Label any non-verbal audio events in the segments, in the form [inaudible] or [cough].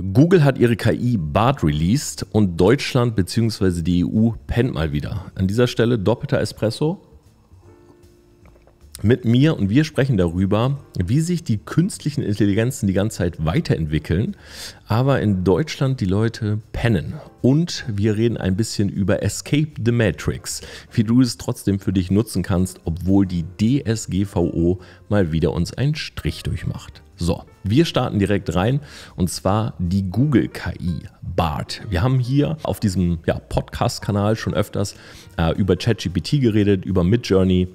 Google hat ihre KI BART released und Deutschland bzw. die EU pennt mal wieder. An dieser Stelle doppelter Espresso mit mir und wir sprechen darüber, wie sich die künstlichen Intelligenzen die ganze Zeit weiterentwickeln, aber in Deutschland die Leute pennen. Und wir reden ein bisschen über Escape the Matrix, wie du es trotzdem für dich nutzen kannst, obwohl die DSGVO mal wieder uns einen Strich durchmacht. So, wir starten direkt rein und zwar die Google KI BART. Wir haben hier auf diesem ja, Podcast-Kanal schon öfters äh, über ChatGPT geredet, über Midjourney.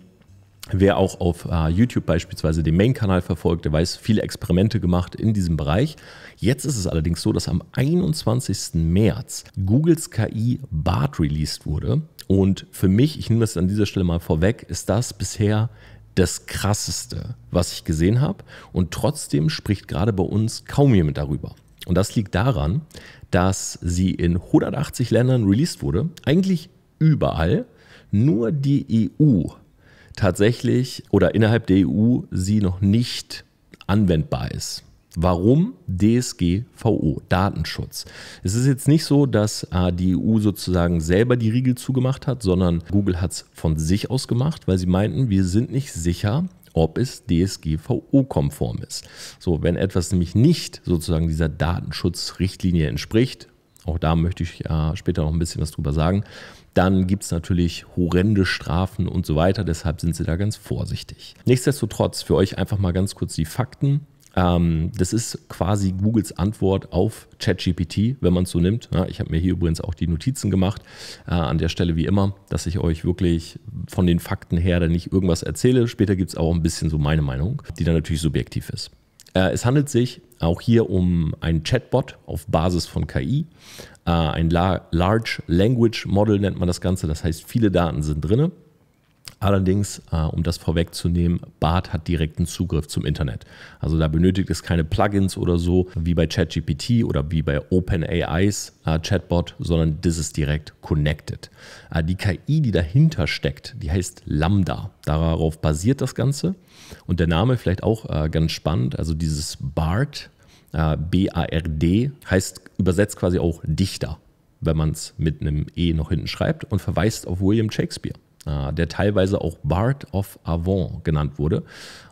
Wer auch auf äh, YouTube beispielsweise den Main-Kanal verfolgt, der weiß, viele Experimente gemacht in diesem Bereich. Jetzt ist es allerdings so, dass am 21. März Googles KI BART released wurde. Und für mich, ich nehme das an dieser Stelle mal vorweg, ist das bisher das Krasseste, was ich gesehen habe. Und trotzdem spricht gerade bei uns kaum jemand darüber. Und das liegt daran, dass sie in 180 Ländern released wurde, eigentlich überall, nur die EU tatsächlich oder innerhalb der EU sie noch nicht anwendbar ist. Warum DSGVO, Datenschutz? Es ist jetzt nicht so, dass äh, die EU sozusagen selber die Riegel zugemacht hat, sondern Google hat es von sich aus gemacht, weil sie meinten, wir sind nicht sicher, ob es DSGVO-konform ist. So, wenn etwas nämlich nicht sozusagen dieser Datenschutzrichtlinie entspricht, auch da möchte ich äh, später noch ein bisschen was drüber sagen, dann gibt es natürlich horrende Strafen und so weiter. Deshalb sind sie da ganz vorsichtig. Nichtsdestotrotz für euch einfach mal ganz kurz die Fakten. Ähm, das ist quasi Googles Antwort auf ChatGPT, wenn man es so nimmt. ich habe mir hier übrigens auch die Notizen gemacht. Äh, an der Stelle wie immer, dass ich euch wirklich von den Fakten her dann nicht irgendwas erzähle. Später gibt es auch ein bisschen so meine Meinung, die dann natürlich subjektiv ist. Äh, es handelt sich auch hier um einen Chatbot auf Basis von KI. Äh, ein Large Language Model nennt man das Ganze. Das heißt, viele Daten sind drin. Allerdings, äh, um das vorwegzunehmen, Bart hat direkten Zugriff zum Internet. Also da benötigt es keine Plugins oder so wie bei ChatGPT oder wie bei OpenAIs äh, Chatbot, sondern das ist direkt connected. Äh, die KI, die dahinter steckt, die heißt Lambda. Darauf basiert das Ganze. Und der Name vielleicht auch ganz spannend. Also dieses BART, B-A-R-D, heißt übersetzt quasi auch Dichter wenn man es mit einem E noch hinten schreibt und verweist auf William Shakespeare. Äh, der teilweise auch Bard of Avant genannt wurde.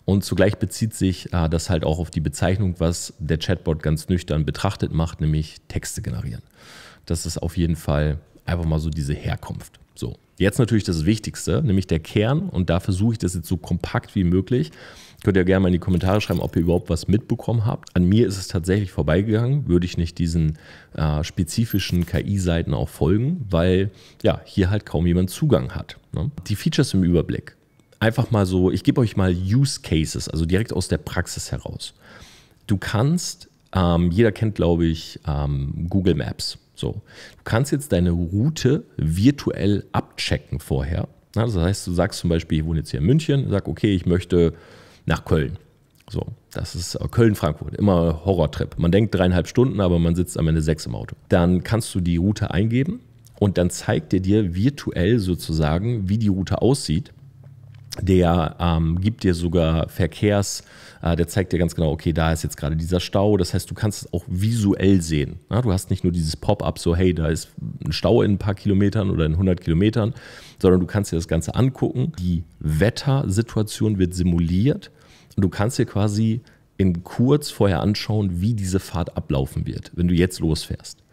Und zugleich bezieht sich äh, das halt auch auf die Bezeichnung, was der Chatbot ganz nüchtern betrachtet macht, nämlich Texte generieren. Das ist auf jeden Fall einfach mal so diese Herkunft. So, jetzt natürlich das Wichtigste, nämlich der Kern. Und da versuche ich das jetzt so kompakt wie möglich Könnt ihr gerne mal in die Kommentare schreiben, ob ihr überhaupt was mitbekommen habt. An mir ist es tatsächlich vorbeigegangen, würde ich nicht diesen äh, spezifischen KI-Seiten auch folgen, weil ja, hier halt kaum jemand Zugang hat. Ne? Die Features im Überblick. Einfach mal so, ich gebe euch mal Use Cases, also direkt aus der Praxis heraus. Du kannst, ähm, jeder kennt, glaube ich, ähm, Google Maps. So. Du kannst jetzt deine Route virtuell abchecken vorher. Na, das heißt, du sagst zum Beispiel, ich wohne jetzt hier in München, sag, okay, ich möchte nach Köln. So, das ist äh, Köln-Frankfurt, immer Horrortrip. Man denkt dreieinhalb Stunden, aber man sitzt am Ende sechs im Auto. Dann kannst du die Route eingeben und dann zeigt er dir virtuell sozusagen, wie die Route aussieht der ähm, gibt dir sogar Verkehrs, äh, der zeigt dir ganz genau, okay, da ist jetzt gerade dieser Stau. Das heißt, du kannst es auch visuell sehen. Na? Du hast nicht nur dieses Pop-up, so hey, da ist ein Stau in ein paar Kilometern oder in 100 Kilometern, sondern du kannst dir das Ganze angucken. Die Wettersituation wird simuliert und du kannst dir quasi in kurz vorher anschauen, wie diese Fahrt ablaufen wird, wenn du jetzt losfährst.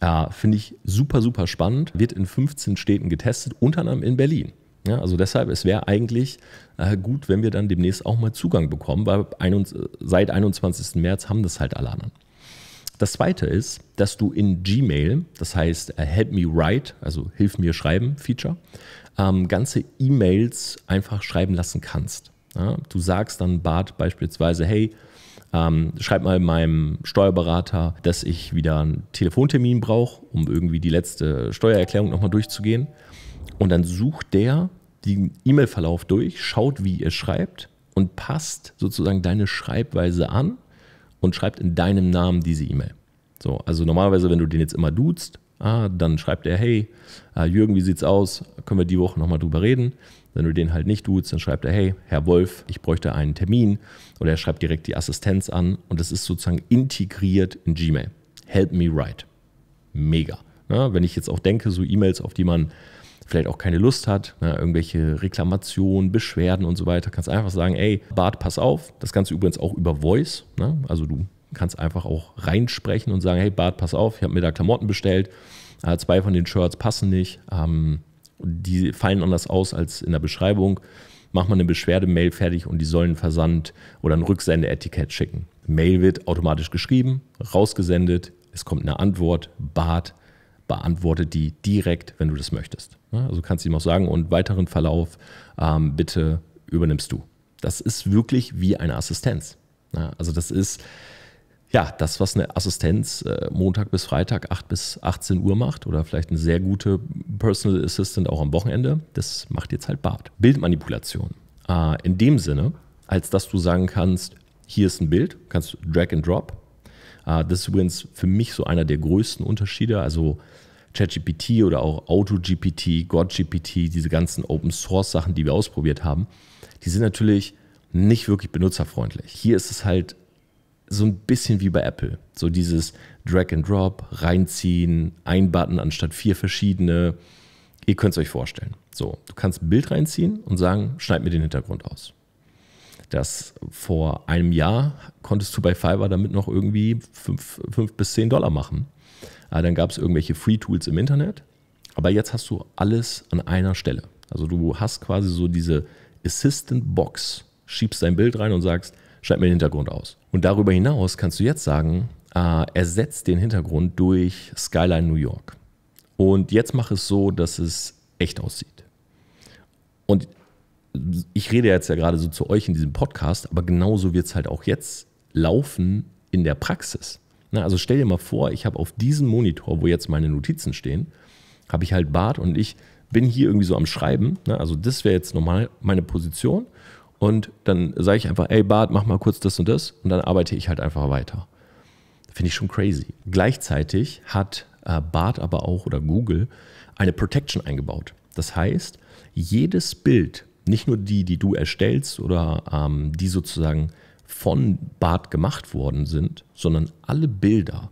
Äh, Finde ich super, super spannend. Wird in 15 Städten getestet, unter anderem in Berlin. Ja, also deshalb, es wäre eigentlich äh, gut, wenn wir dann demnächst auch mal Zugang bekommen, weil ein, seit 21. März haben das halt alle anderen. Das zweite ist, dass du in Gmail, das heißt äh, Help Me Write, also Hilf mir schreiben Feature, ähm, ganze E-Mails einfach schreiben lassen kannst. Ja, du sagst dann Bart beispielsweise, hey, ähm, schreib mal meinem Steuerberater, dass ich wieder einen Telefontermin brauche, um irgendwie die letzte Steuererklärung nochmal durchzugehen. Und dann sucht der den E-Mail-Verlauf durch, schaut, wie ihr schreibt und passt sozusagen deine Schreibweise an und schreibt in deinem Namen diese E-Mail. So, also normalerweise, wenn du den jetzt immer duzt, ah, dann schreibt er, hey, ah, Jürgen, wie sieht's aus? Können wir die Woche nochmal drüber reden? Wenn du den halt nicht duzt, dann schreibt er, hey, Herr Wolf, ich bräuchte einen Termin. Oder er schreibt direkt die Assistenz an und das ist sozusagen integriert in Gmail. Help me write. Mega. Ja, wenn ich jetzt auch denke, so E-Mails, auf die man vielleicht auch keine Lust hat, ne, irgendwelche Reklamationen, Beschwerden und so weiter, kannst einfach sagen, ey, Bart, pass auf. Das Ganze übrigens auch über Voice. Ne? Also du kannst einfach auch reinsprechen und sagen, hey Bart, pass auf, ich habe mir da Klamotten bestellt, ah, zwei von den Shirts passen nicht, ähm, die fallen anders aus als in der Beschreibung. Mach mal eine Beschwerdemail fertig und die sollen Versand oder ein Rücksendeetikett schicken. Mail wird automatisch geschrieben, rausgesendet, es kommt eine Antwort, Bart, beantworte die direkt, wenn du das möchtest. Also kannst du ihm auch sagen, und weiteren Verlauf ähm, bitte übernimmst du. Das ist wirklich wie eine Assistenz. Also das ist ja das, was eine Assistenz äh, Montag bis Freitag 8 bis 18 Uhr macht oder vielleicht eine sehr gute Personal Assistant auch am Wochenende. Das macht jetzt halt Bart. Bildmanipulation. Äh, in dem Sinne, als dass du sagen kannst, hier ist ein Bild, kannst Drag and Drop. Äh, das ist übrigens für mich so einer der größten Unterschiede. Also ChatGPT oder auch AutoGPT, GodGPT, diese ganzen Open Source Sachen, die wir ausprobiert haben, die sind natürlich nicht wirklich benutzerfreundlich. Hier ist es halt so ein bisschen wie bei Apple. So dieses Drag and Drop, reinziehen, ein Button anstatt vier verschiedene. Ihr könnt es euch vorstellen. So, du kannst ein Bild reinziehen und sagen, schneid mir den Hintergrund aus. Das vor einem Jahr konntest du bei Fiverr damit noch irgendwie fünf, fünf bis zehn Dollar machen. Ah, dann gab es irgendwelche Free-Tools im Internet. Aber jetzt hast du alles an einer Stelle. Also du hast quasi so diese Assistant-Box, schiebst dein Bild rein und sagst, schreib mir den Hintergrund aus. Und darüber hinaus kannst du jetzt sagen, äh, ersetzt den Hintergrund durch Skyline New York. Und jetzt mach es so, dass es echt aussieht. Und ich rede jetzt ja gerade so zu euch in diesem Podcast, aber genauso wird es halt auch jetzt laufen in der Praxis. Na, ne, also stell dir mal vor, ich habe auf diesem Monitor, wo jetzt meine Notizen stehen, habe ich halt Bart und ich bin hier irgendwie so am Schreiben. Ne? Also das wäre jetzt normal meine Position. Und dann sage ich einfach, ey Bart, mach mal kurz das und das. Und dann arbeite ich halt einfach weiter. Finde ich schon crazy. Gleichzeitig hat äh, Bart aber auch oder Google eine Protection eingebaut. Das heißt, jedes Bild, nicht nur die, die du erstellst oder ähm, die sozusagen von Bart gemacht worden sind, sondern alle Bilder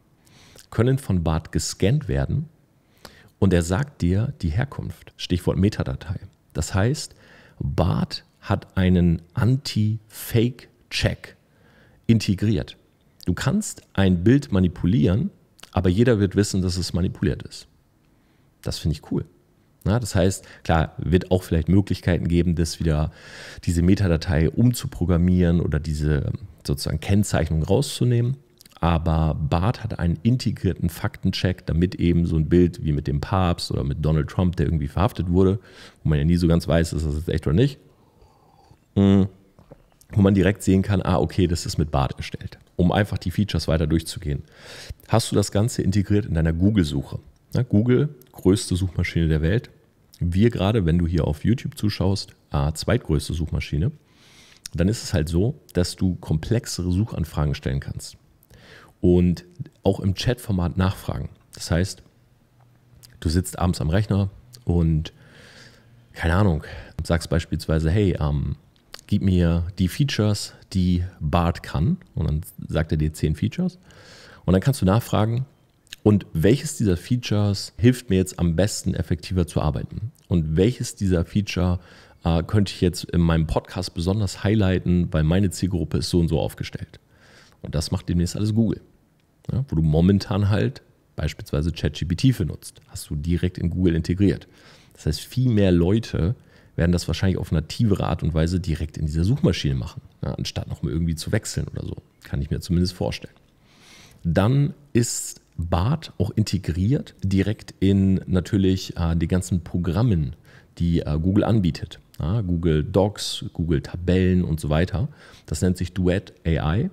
können von Bart gescannt werden und er sagt dir die Herkunft. Stichwort Metadatei. Das heißt, Bart hat einen Anti-Fake-Check integriert. Du kannst ein Bild manipulieren, aber jeder wird wissen, dass es manipuliert ist. Das finde ich cool. Ja, ne? das heißt, klar, wird auch vielleicht Möglichkeiten geben, das wieder diese Metadatei umzuprogrammieren oder diese ähm, sozusagen Kennzeichnung rauszunehmen. Aber Bart hat einen integrierten Faktencheck, damit eben so ein Bild wie mit dem Papst oder mit Donald Trump, der irgendwie verhaftet wurde, wo man ja nie so ganz weiß, ist das jetzt echt oder nicht, mm, wo man direkt sehen kann, ah, okay, das ist mit Bart erstellt, um einfach die Features weiter durchzugehen. Hast du das Ganze integriert in deiner Google-Suche? Google, größte Suchmaschine der Welt, wir gerade, wenn du hier auf YouTube zuschaust, äh, zweitgrößte Suchmaschine, dann ist es halt so, dass du komplexere Suchanfragen stellen kannst und auch im Chatformat nachfragen. Das heißt, du sitzt abends am Rechner und keine Ahnung, sagst beispielsweise, hey, ähm, gib mir die Features, die Bart kann. Und dann sagt er dir zehn Features. Und dann kannst du nachfragen, und welches dieser Features hilft mir jetzt am besten, effektiver zu arbeiten? Und welches dieser Feature äh, könnte ich jetzt in meinem Podcast besonders highlighten, weil meine Zielgruppe ist so und so aufgestellt? Und das macht demnächst alles Google, ja, ne? wo du momentan halt beispielsweise ChatGPT benutzt. Hast du direkt in Google integriert. Das heißt, viel mehr Leute werden das wahrscheinlich auf nativere Art und Weise direkt in dieser Suchmaschine machen, ja, ne? anstatt nochmal irgendwie zu wechseln oder so. Kann ich mir zumindest vorstellen. Dann ist Bart auch integriert, direkt in natürlich äh, die ganzen Programmen, die äh, Google anbietet. Ja, Google Docs, Google Tabellen und so weiter. Das nennt sich Duet AI.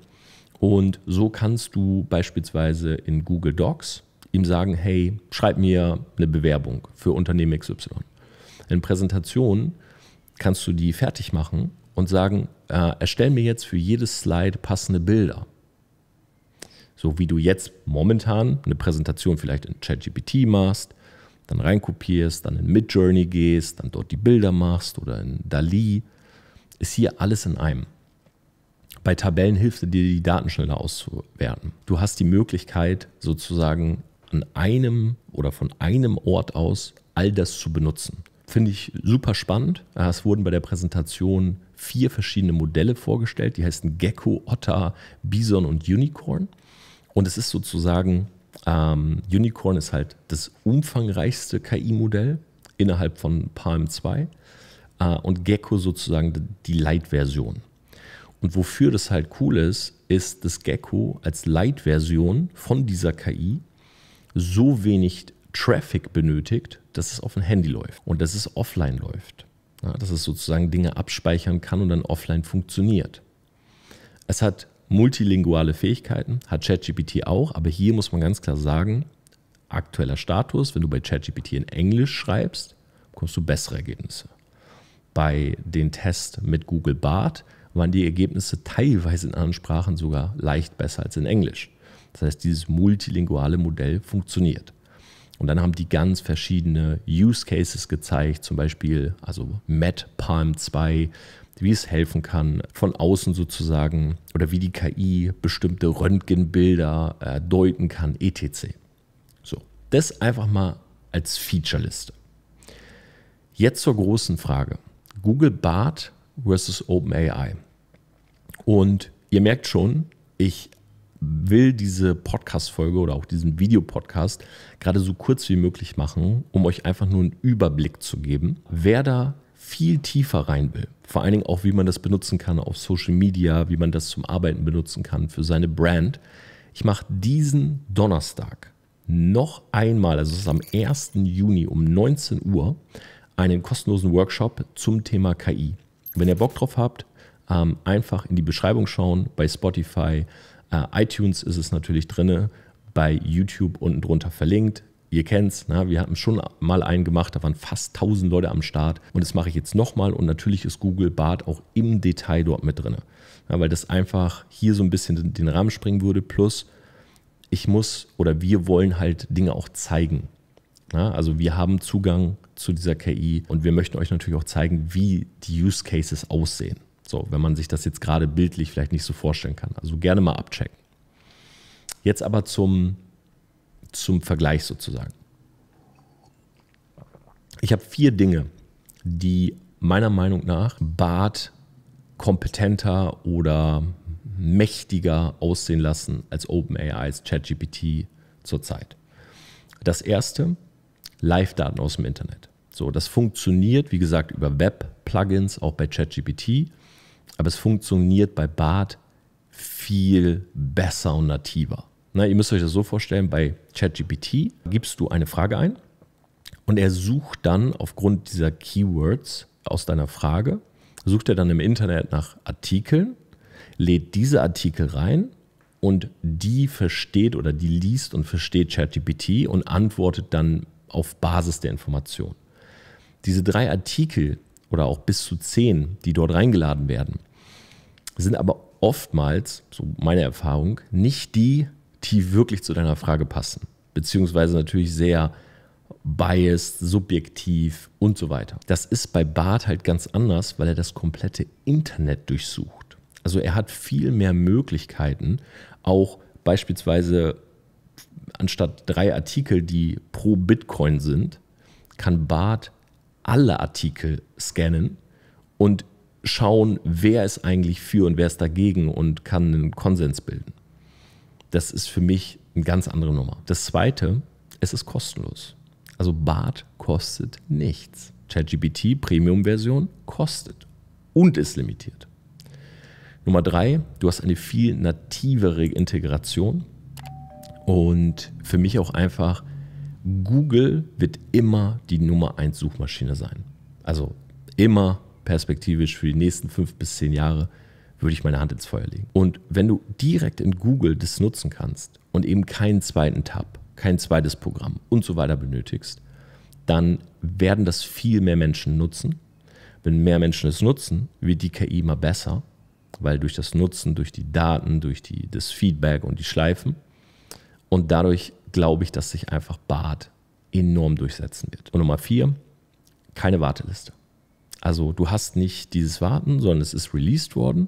Und so kannst du beispielsweise in Google Docs ihm sagen, hey, schreib mir eine Bewerbung für Unternehmen XY. In Präsentationen kannst du die fertig machen und sagen, äh, erstell mir jetzt für jedes Slide passende Bilder. So wie du jetzt momentan eine Präsentation vielleicht in ChatGPT machst, dann reinkopierst, dann in Midjourney gehst, dann dort die Bilder machst oder in Dali, ist hier alles in einem. Bei Tabellen hilft es dir, die Daten schneller auszuwerten. Du hast die Möglichkeit, sozusagen an einem oder von einem Ort aus all das zu benutzen. Finde ich super spannend. Es wurden bei der Präsentation vier verschiedene Modelle vorgestellt. Die heißen Gecko, Otter, Bison und Unicorn. Und es ist sozusagen, ähm, Unicorn ist halt das umfangreichste KI-Modell innerhalb von Palm 2 äh, und Gecko sozusagen die Light-Version. Und wofür das halt cool ist, ist, dass Gecko als Light-Version von dieser KI so wenig Traffic benötigt, dass es auf dem Handy läuft und dass es offline läuft. Ja, dass es sozusagen Dinge abspeichern kann und dann offline funktioniert. Es hat multilinguale Fähigkeiten, hat ChatGPT auch, aber hier muss man ganz klar sagen, aktueller Status, wenn du bei ChatGPT in Englisch schreibst, bekommst du bessere Ergebnisse. Bei den Tests mit Google Bart waren die Ergebnisse teilweise in anderen Sprachen sogar leicht besser als in Englisch. Das heißt, dieses multilinguale Modell funktioniert. Und dann haben die ganz verschiedene Use Cases gezeigt, zum Beispiel also Matt Palm 2 wie es helfen kann, von außen sozusagen oder wie die KI bestimmte Röntgenbilder äh, deuten kann, etc. So, das einfach mal als Feature-Liste. Jetzt zur großen Frage. Google Bart versus OpenAI. Und ihr merkt schon, ich will diese Podcast-Folge oder auch diesen Videopodcast gerade so kurz wie möglich machen, um euch einfach nur einen Überblick zu geben, wer da viel tiefer rein will. Vor allen Dingen auch, wie man das benutzen kann auf Social Media, wie man das zum Arbeiten benutzen kann für seine Brand. Ich mache diesen Donnerstag noch einmal, also es ist am 1. Juni um 19 Uhr, einen kostenlosen Workshop zum Thema KI. Wenn ihr Bock drauf habt, ähm, einfach in die Beschreibung schauen. Bei Spotify, äh, iTunes ist es natürlich drin, bei YouTube unten drunter verlinkt ihr kennt's, na, ne? wir hatten schon mal einen gemacht, da waren fast 1000 Leute am Start und das mache ich jetzt nochmal und natürlich ist Google Bart auch im Detail dort mit drin, ja, weil das einfach hier so ein bisschen den Rahmen springen würde, plus ich muss oder wir wollen halt Dinge auch zeigen. Ja, also wir haben Zugang zu dieser KI und wir möchten euch natürlich auch zeigen, wie die Use Cases aussehen. So, wenn man sich das jetzt gerade bildlich vielleicht nicht so vorstellen kann. Also gerne mal abchecken. Jetzt aber zum zum Vergleich sozusagen. Ich habe vier Dinge, die meiner Meinung nach Bart kompetenter oder mächtiger aussehen lassen als OpenAI, als ChatGPT zurzeit. Das erste, Live-Daten aus dem Internet. So, das funktioniert, wie gesagt, über Web-Plugins, auch bei ChatGPT, aber es funktioniert bei Bart viel besser und nativer. Na, ihr müsst euch das so vorstellen, bei ChatGPT gibst du eine Frage ein und er sucht dann aufgrund dieser Keywords aus deiner Frage, sucht er dann im Internet nach Artikeln, lädt diese Artikel rein und die versteht oder die liest und versteht ChatGPT und antwortet dann auf Basis der Information. Diese drei Artikel oder auch bis zu zehn, die dort reingeladen werden, sind aber oftmals, so meine Erfahrung, nicht die, die wirklich zu deiner Frage passen. Beziehungsweise natürlich sehr biased, subjektiv und so weiter. Das ist bei Bart halt ganz anders, weil er das komplette Internet durchsucht. Also er hat viel mehr Möglichkeiten, auch beispielsweise anstatt drei Artikel, die pro Bitcoin sind, kann Bart alle Artikel scannen und schauen, wer ist eigentlich für und wer ist dagegen und kann einen Konsens bilden. Das ist für mich eine ganz andere Nummer. Das zweite, es ist kostenlos. Also Bart kostet nichts. ChatGPT Premium-Version kostet und ist limitiert. Nummer drei, du hast eine viel nativere Integration und für mich auch einfach, Google wird immer die Nummer 1 Suchmaschine sein. Also immer perspektivisch für die nächsten fünf bis zehn Jahre würde ich meine Hand ins Feuer legen. Und wenn du direkt in Google das nutzen kannst und eben keinen zweiten Tab, kein zweites Programm und so weiter benötigst, dann werden das viel mehr Menschen nutzen. Wenn mehr Menschen es nutzen, wird die KI immer besser, weil durch das Nutzen, durch die Daten, durch die, das Feedback und die Schleifen. Und dadurch glaube ich, dass sich einfach Bart enorm durchsetzen wird. Und Nummer vier, keine Warteliste. Also du hast nicht dieses Warten, sondern es ist released worden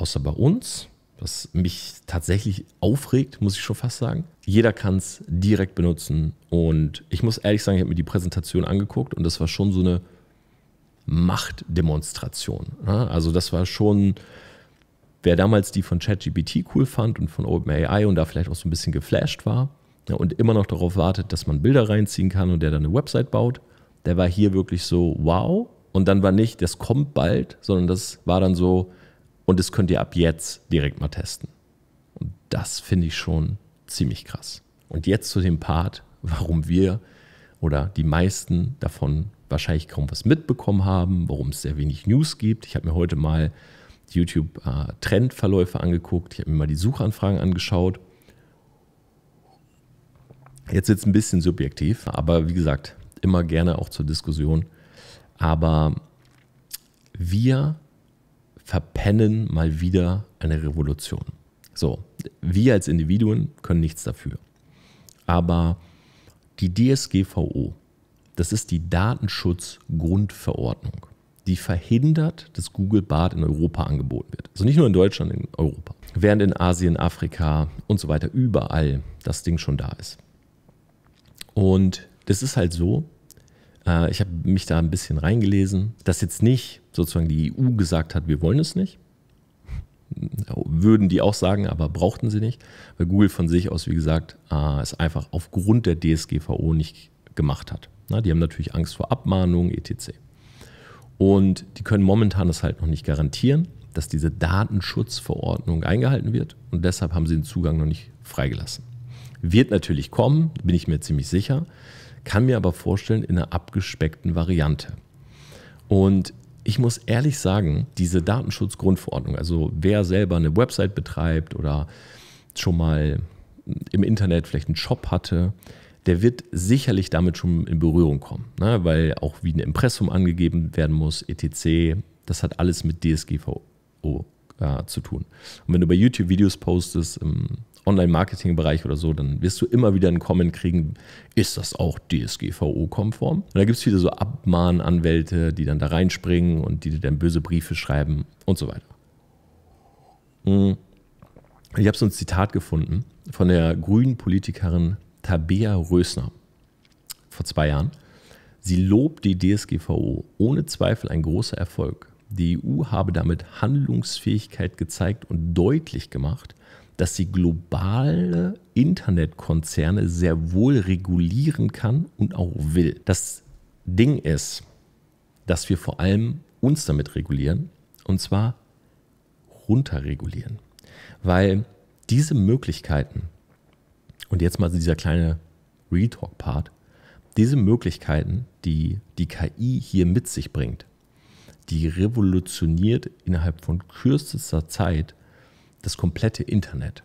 außer bei uns, was mich tatsächlich aufregt, muss ich schon fast sagen. Jeder kann es direkt benutzen und ich muss ehrlich sagen, ich habe mir die Präsentation angeguckt und das war schon so eine Machtdemonstration. Ne? Also das war schon, wer damals die von ChatGPT cool fand und von OpenAI und da vielleicht auch so ein bisschen geflasht war ne, und immer noch darauf wartet, dass man Bilder reinziehen kann und der dann eine Website baut, der war hier wirklich so, wow. Und dann war nicht, das kommt bald, sondern das war dann so, und das könnt ihr ab jetzt direkt mal testen. Und das finde ich schon ziemlich krass. Und jetzt zu dem Part, warum wir oder die meisten davon wahrscheinlich kaum was mitbekommen haben, warum es sehr wenig News gibt. Ich habe mir heute mal YouTube-Trendverläufe äh, angeguckt, ich habe mir mal die Suchanfragen angeschaut. Jetzt ist es ein bisschen subjektiv, aber wie gesagt, immer gerne auch zur Diskussion. Aber wir verpennen mal wieder eine Revolution. So, wir als Individuen können nichts dafür. Aber die DSGVO, das ist die Datenschutzgrundverordnung, die verhindert, dass Google Bart in Europa angeboten wird. Also nicht nur in Deutschland, in Europa. Während in Asien, Afrika und so weiter überall das Ding schon da ist. Und das ist halt so, äh, ich habe mich da ein bisschen reingelesen, dass jetzt nicht sozusagen die EU gesagt hat, wir wollen es nicht. Würden die auch sagen, aber brauchten sie nicht, weil Google von sich aus, wie gesagt, äh, es einfach aufgrund der DSGVO nicht gemacht hat. Die haben natürlich Angst vor Abmahnungen, etc. Und die können momentan das halt noch nicht garantieren, dass diese Datenschutzverordnung eingehalten wird und deshalb haben sie den Zugang noch nicht freigelassen. Wird natürlich kommen, bin ich mir ziemlich sicher, kann mir aber vorstellen in einer abgespeckten Variante. Und ich muss ehrlich sagen, diese Datenschutzgrundverordnung, also wer selber eine Website betreibt oder schon mal im Internet vielleicht einen Shop hatte, der wird sicherlich damit schon in Berührung kommen, ne? weil auch wie ein Impressum angegeben werden muss, etc., das hat alles mit DSGVO äh, zu tun. Und wenn du bei YouTube Videos postest im Online-Marketing-Bereich oder so, dann wirst du immer wieder einen Comment kriegen, ist das auch DSGVO-konform? Und da gibt es wieder so Abmahnanwälte, die dann da reinspringen und die dir dann böse Briefe schreiben und so weiter. Mhm. Ich habe so ein Zitat gefunden von der grünen Politikerin Tabea Rösner vor zwei Jahren. Sie lobt die DSGVO, ohne Zweifel ein großer Erfolg. Die EU habe damit Handlungsfähigkeit gezeigt und deutlich gemacht, dass sie globale Internetkonzerne sehr wohl regulieren kann und auch will. Das Ding ist, dass wir vor allem uns damit regulieren und zwar runterregulieren, weil diese Möglichkeiten und jetzt mal dieser kleine Retalk-Part, diese Möglichkeiten, die die KI hier mit sich bringt, die revolutioniert innerhalb von kürzester Zeit das komplette Internet.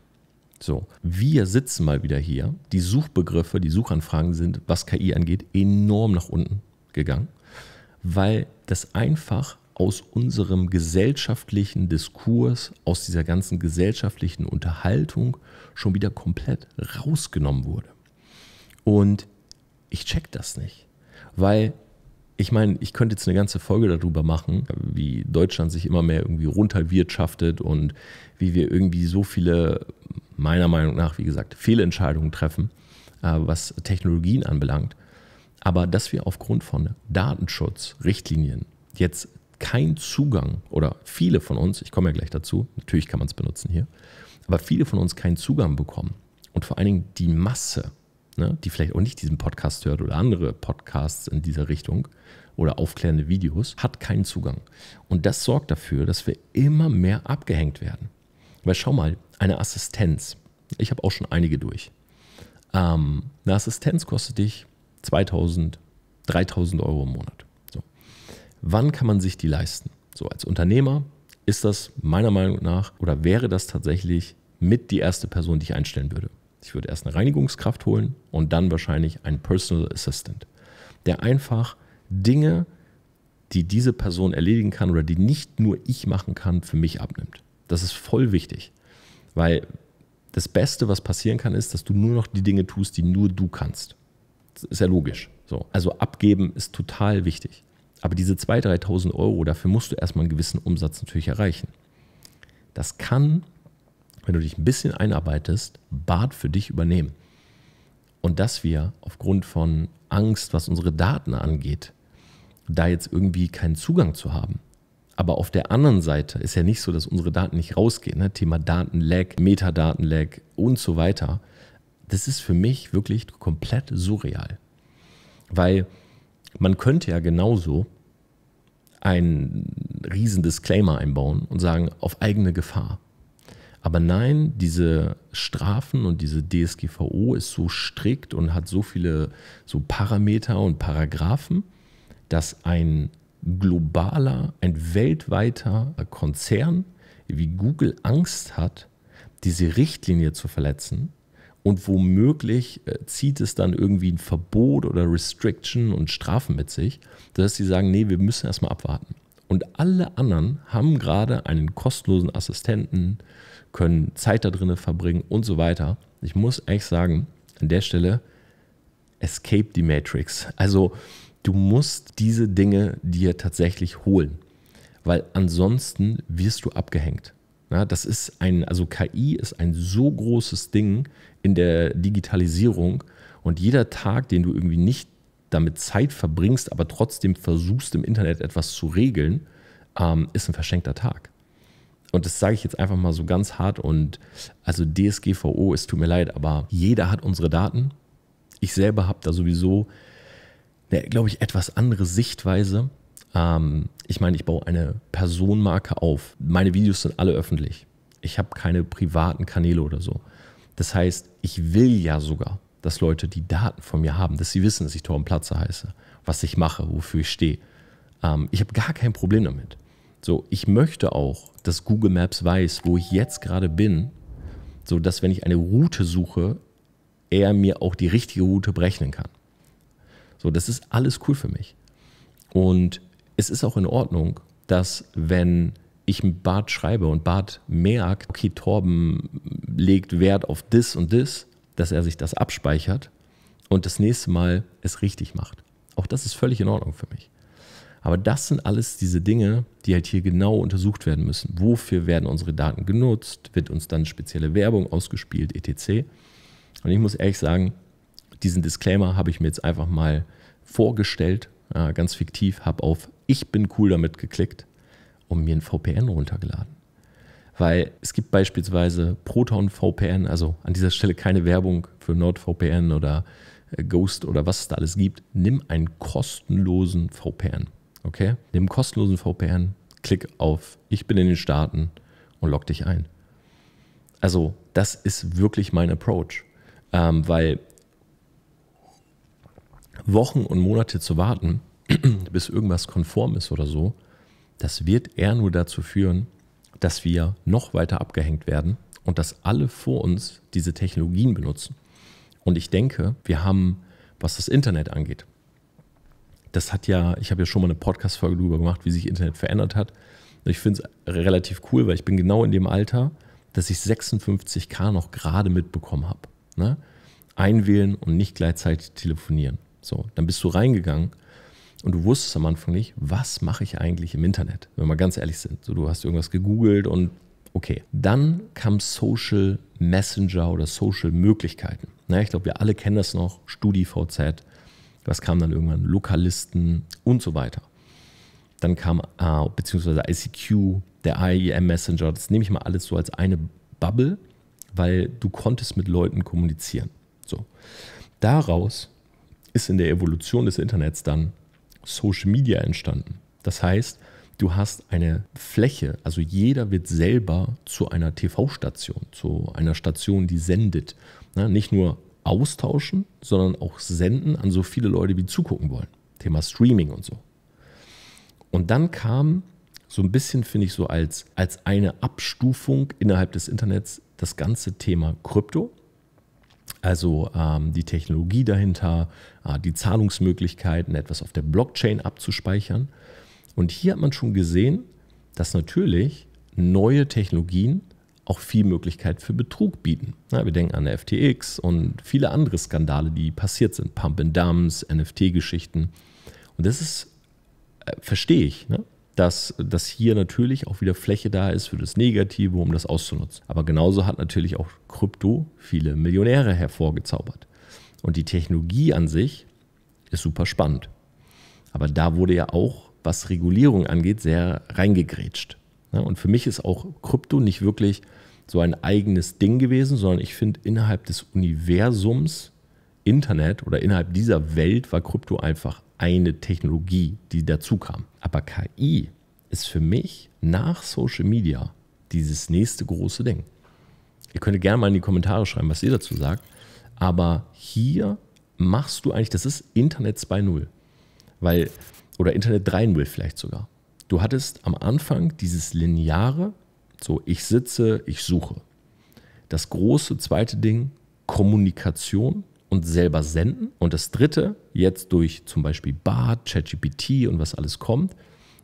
So, wir sitzen mal wieder hier. Die Suchbegriffe, die Suchanfragen sind, was KI angeht, enorm nach unten gegangen, weil das einfach aus unserem gesellschaftlichen Diskurs, aus dieser ganzen gesellschaftlichen Unterhaltung schon wieder komplett rausgenommen wurde. Und ich check das nicht, weil ich meine, ich könnte jetzt eine ganze Folge darüber machen, wie Deutschland sich immer mehr irgendwie runterwirtschaftet und wie wir irgendwie so viele, meiner Meinung nach, wie gesagt, Fehlentscheidungen treffen, äh, was Technologien anbelangt. Aber dass wir aufgrund von Datenschutzrichtlinien jetzt keinen Zugang oder viele von uns, ich komme ja gleich dazu, natürlich kann man es benutzen hier, aber viele von uns keinen Zugang bekommen und vor allen Dingen die Masse ne, die vielleicht auch nicht diesen Podcast hört oder andere Podcasts in dieser Richtung oder aufklärende Videos, hat keinen Zugang. Und das sorgt dafür, dass wir immer mehr abgehängt werden. Weil schau mal, eine Assistenz, ich habe auch schon einige durch. Ähm, eine Assistenz kostet dich 2000, 3000 Euro im Monat. So. Wann kann man sich die leisten? So als Unternehmer ist das meiner Meinung nach oder wäre das tatsächlich mit die erste Person, die ich einstellen würde. Ich würde erst eine Reinigungskraft holen und dann wahrscheinlich einen Personal Assistant, der einfach Dinge, die diese Person erledigen kann oder die nicht nur ich machen kann, für mich abnimmt. Das ist voll wichtig, weil das Beste, was passieren kann, ist, dass du nur noch die Dinge tust, die nur du kannst. Das ist ja logisch. So. Also abgeben ist total wichtig. Aber diese 2.000, 3.000 Euro, dafür musst du erstmal einen gewissen Umsatz natürlich erreichen. Das kann wenn du dich ein bisschen einarbeitest, Bart für dich übernehmen. Und dass wir aufgrund von Angst, was unsere Daten angeht, da jetzt irgendwie keinen Zugang zu haben. Aber auf der anderen Seite ist ja nicht so, dass unsere Daten nicht rausgehen. Ne? Thema Datenlag, Metadatenlag und so weiter. Das ist für mich wirklich komplett surreal. Weil man könnte ja genauso einen riesen Disclaimer einbauen und sagen, auf eigene Gefahr. Aber nein, diese Strafen und diese DSGVO ist so strikt und hat so viele so Parameter und Paragraphen, dass ein globaler, ein weltweiter Konzern wie Google Angst hat, diese Richtlinie zu verletzen. Und womöglich äh, zieht es dann irgendwie ein Verbot oder Restriction und Strafen mit sich, dass sie sagen, nee, wir müssen erstmal abwarten. Und alle anderen haben gerade einen kostenlosen Assistenten, können Zeit da drinnen verbringen und so weiter. Ich muss echt sagen, an der Stelle, escape die Matrix. Also du musst diese Dinge dir tatsächlich holen, weil ansonsten wirst du abgehängt. Ja, das ist ein, also KI ist ein so großes Ding in der Digitalisierung und jeder Tag, den du irgendwie nicht damit Zeit verbringst, aber trotzdem versuchst im Internet etwas zu regeln, ähm, ist ein verschenkter Tag und das sage ich jetzt einfach mal so ganz hart und also DSGVO, es tut mir leid, aber jeder hat unsere Daten. Ich selber habe da sowieso, ne, glaube ich, etwas andere Sichtweise. Ähm, ich meine, ich baue eine Personenmarke auf. Meine Videos sind alle öffentlich. Ich habe keine privaten Kanäle oder so. Das heißt, ich will ja sogar, dass Leute die Daten von mir haben, dass sie wissen, dass ich Torben Platzer heiße, was ich mache, wofür ich stehe. Ähm, ich habe gar kein Problem damit. So, ich möchte auch dass Google Maps weiß, wo ich jetzt gerade bin, sodass, wenn ich eine Route suche, er mir auch die richtige Route berechnen kann. So, das ist alles cool für mich. Und es ist auch in Ordnung, dass wenn ich mit Bart schreibe und Bart merkt, okay, Torben legt Wert auf das und das, dass er sich das abspeichert und das nächste Mal es richtig macht. Auch das ist völlig in Ordnung für mich. Aber das sind alles diese Dinge, die halt hier genau untersucht werden müssen. Wofür werden unsere Daten genutzt? Wird uns dann spezielle Werbung ausgespielt, etc. Und ich muss ehrlich sagen, diesen Disclaimer habe ich mir jetzt einfach mal vorgestellt, ganz fiktiv, habe auf Ich bin cool damit geklickt und mir ein VPN runtergeladen. Weil es gibt beispielsweise Proton VPN, also an dieser Stelle keine Werbung für NordVPN oder äh, Ghost oder was es da alles gibt. Nimm einen kostenlosen VPN. Okay? Nimm kostenlosen VPN, klick auf Ich bin in den Staaten und log dich ein. Also, das ist wirklich mein Approach, ähm, weil Wochen und Monate zu warten, [clears throat] bis irgendwas konform ist oder so, das wird eher nur dazu führen, dass wir noch weiter abgehängt werden und dass alle vor uns diese Technologien benutzen. Und ich denke, wir haben, was das Internet angeht, das hat ja, ich habe ja schon mal eine Podcast-Folge darüber gemacht, wie sich Internet verändert hat. Ich finde es relativ cool, weil ich bin genau in dem Alter, dass ich 56k noch gerade mitbekommen habe. Ne? Einwählen und nicht gleichzeitig telefonieren. So, dann bist du reingegangen und du wusstest am Anfang nicht, was mache ich eigentlich im Internet, wenn wir ganz ehrlich sind. So, du hast irgendwas gegoogelt und okay. Dann kam Social Messenger oder Social Möglichkeiten. Ne? Ich glaube, wir alle kennen das noch, StudiVZ, das kam dann irgendwann? Lokalisten und so weiter. Dann kam äh, beziehungsweise ICQ, der IEM Messenger. Das nehme ich mal alles so als eine Bubble, weil du konntest mit Leuten kommunizieren. So. Daraus ist in der Evolution des Internets dann Social Media entstanden. Das heißt, du hast eine Fläche, also jeder wird selber zu einer TV-Station, zu einer Station, die sendet. Ne, nicht nur austauschen, sondern auch senden an so viele Leute, die zugucken wollen. Thema Streaming und so. Und dann kam so ein bisschen, finde ich, so als, als eine Abstufung innerhalb des Internets das ganze Thema Krypto. Also ähm, die Technologie dahinter, äh, die Zahlungsmöglichkeiten, etwas auf der Blockchain abzuspeichern. Und hier hat man schon gesehen, dass natürlich neue Technologien auch viel Möglichkeit für Betrug bieten. Ja, wir denken an FTX und viele andere Skandale, die passiert sind. Pump and Dumps, NFT-Geschichten. Und das ist, äh, verstehe ich, ne? dass, dass hier natürlich auch wieder Fläche da ist für das Negative, um das auszunutzen. Aber genauso hat natürlich auch Krypto viele Millionäre hervorgezaubert. Und die Technologie an sich ist super spannend. Aber da wurde ja auch, was Regulierung angeht, sehr reingegrätscht. Ne? Und für mich ist auch Krypto nicht wirklich so ein eigenes Ding gewesen, sondern ich finde innerhalb des Universums Internet oder innerhalb dieser Welt war Krypto einfach eine Technologie, die dazu kam. Aber KI ist für mich nach Social Media dieses nächste große Ding. Ihr könnt gerne mal in die Kommentare schreiben, was ihr dazu sagt. Aber hier machst du eigentlich, das ist Internet 2.0. Weil, oder Internet 3.0 vielleicht sogar. Du hattest am Anfang dieses lineare, so ich sitze, ich suche. Das große zweite Ding, Kommunikation und selber senden. Und das dritte, jetzt durch zum Beispiel BART, ChatGPT und was alles kommt,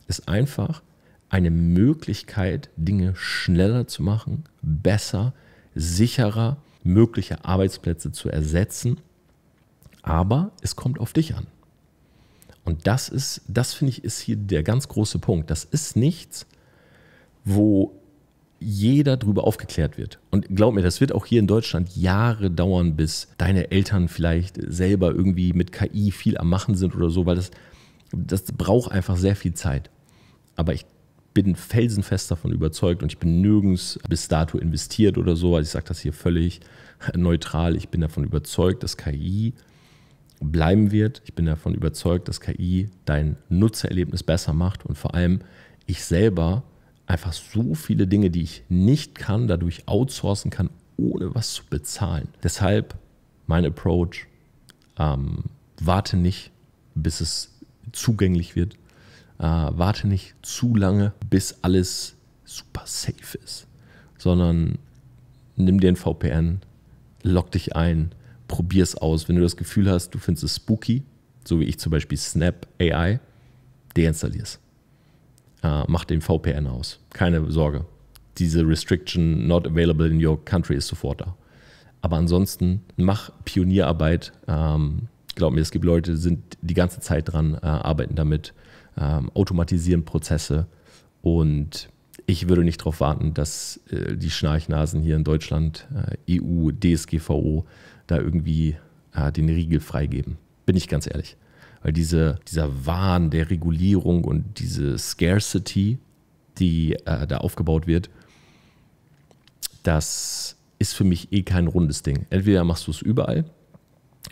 ist einfach eine Möglichkeit, Dinge schneller zu machen, besser, sicherer, mögliche Arbeitsplätze zu ersetzen. Aber es kommt auf dich an. Und das ist, das finde ich, ist hier der ganz große Punkt. Das ist nichts, wo jeder drüber aufgeklärt wird. Und glaub mir, das wird auch hier in Deutschland Jahre dauern, bis deine Eltern vielleicht selber irgendwie mit KI viel am Machen sind oder so, weil das, das braucht einfach sehr viel Zeit. Aber ich bin felsenfest davon überzeugt und ich bin nirgends bis dato investiert oder so. Also ich sage das hier völlig neutral. Ich bin davon überzeugt, dass KI bleiben wird. Ich bin davon überzeugt, dass KI dein Nutzererlebnis besser macht und vor allem ich selber einfach so viele Dinge, die ich nicht kann, dadurch outsourcen kann, ohne was zu bezahlen. Deshalb mein Approach, ähm, warte nicht, bis es zugänglich wird. Äh, warte nicht zu lange, bis alles super safe ist, sondern nimm dir ein VPN, log dich ein, probier es aus. Wenn du das Gefühl hast, du findest es spooky, so wie ich zum Beispiel Snap AI, deinstallier's. Äh, mach den VPN aus. Keine Sorge. Diese Restriction not available in your country ist sofort da. Aber ansonsten mach Pionierarbeit. Ähm, glaub mir, es gibt Leute, sind die ganze Zeit dran, äh, arbeiten damit, ähm, automatisieren Prozesse. Und ich würde nicht darauf warten, dass äh, die Schnarchnasen hier in Deutschland, äh, EU, DSGVO, da irgendwie äh, den Riegel freigeben. Bin ich ganz ehrlich. Weil diese, dieser Wahn der Regulierung und diese Scarcity, die äh, da aufgebaut wird, das ist für mich eh kein rundes Ding. Entweder machst du es überall,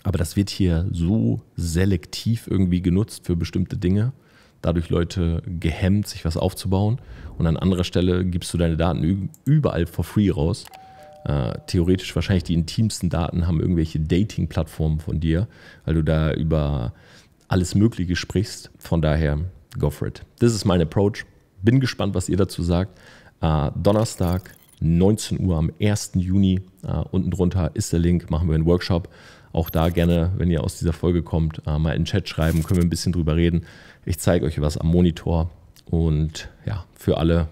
aber das wird hier so selektiv irgendwie genutzt für bestimmte Dinge, dadurch Leute gehemmt, sich was aufzubauen. Und an anderer Stelle gibst du deine Daten überall for free raus. Äh, theoretisch wahrscheinlich die intimsten Daten haben irgendwelche Dating-Plattformen von dir, weil du da über alles Mögliche sprichst. Von daher, go for it. Das ist mein Approach. Bin gespannt, was ihr dazu sagt. Äh, Donnerstag, 19 Uhr am 1. Juni. Uh, unten drunter ist der Link, machen wir einen Workshop. Auch da gerne, wenn ihr aus dieser Folge kommt, uh, mal in den Chat schreiben, können wir ein bisschen drüber reden. Ich zeige euch was am Monitor. Und ja, für alle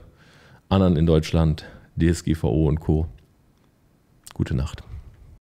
anderen in Deutschland, DSGVO und Co. Gute Nacht.